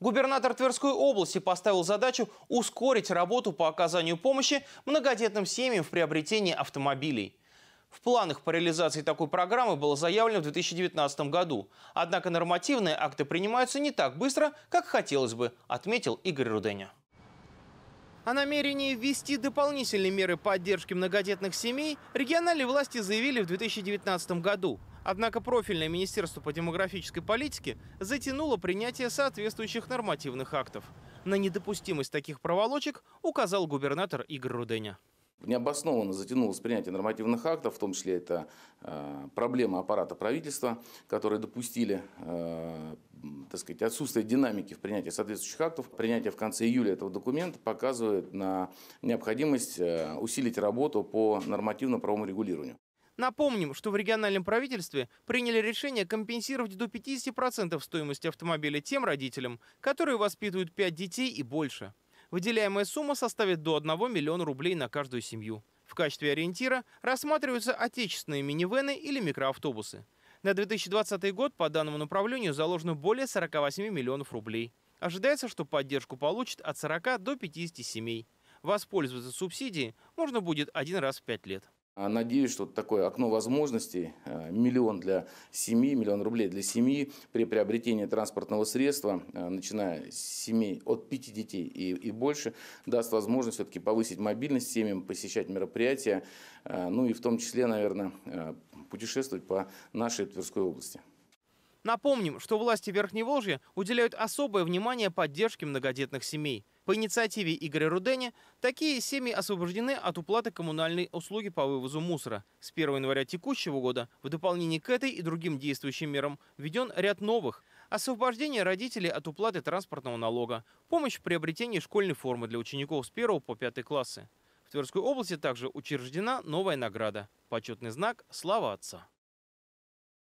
Губернатор Тверской области поставил задачу ускорить работу по оказанию помощи многодетным семьям в приобретении автомобилей. В планах по реализации такой программы было заявлено в 2019 году. Однако нормативные акты принимаются не так быстро, как хотелось бы, отметил Игорь Руденя. О намерении ввести дополнительные меры поддержки многодетных семей региональные власти заявили в 2019 году – Однако профильное Министерство по демографической политике затянуло принятие соответствующих нормативных актов. На недопустимость таких проволочек указал губернатор Игорь Руденя. Необоснованно затянулось принятие нормативных актов, в том числе это э, проблема аппарата правительства, которые допустили э, так сказать, отсутствие динамики в принятии соответствующих актов. Принятие в конце июля этого документа показывает на необходимость э, усилить работу по нормативно-правовому регулированию. Напомним, что в региональном правительстве приняли решение компенсировать до 50% стоимости автомобиля тем родителям, которые воспитывают 5 детей и больше. Выделяемая сумма составит до 1 миллиона рублей на каждую семью. В качестве ориентира рассматриваются отечественные минивены или микроавтобусы. На 2020 год по данному направлению заложено более 48 миллионов рублей. Ожидается, что поддержку получит от 40 до 50 семей. Воспользоваться субсидией можно будет один раз в пять лет. А, надеюсь, что такое окно возможностей, а, миллион для семьи, миллион рублей для семьи при приобретении транспортного средства, а, начиная с семей от пяти детей и, и больше, даст возможность все-таки повысить мобильность семьям, посещать мероприятия, ну и в том числе, наверное, путешествовать по нашей Тверской области. Напомним, что власти Верхневолжья уделяют особое внимание поддержке многодетных семей – по инициативе Игоря Рудени такие семьи освобождены от уплаты коммунальной услуги по вывозу мусора. С 1 января текущего года в дополнение к этой и другим действующим мерам введен ряд новых. Освобождение родителей от уплаты транспортного налога, помощь в приобретении школьной формы для учеников с 1 по 5 классы. В Тверской области также учреждена новая награда – почетный знак «Слава Отца».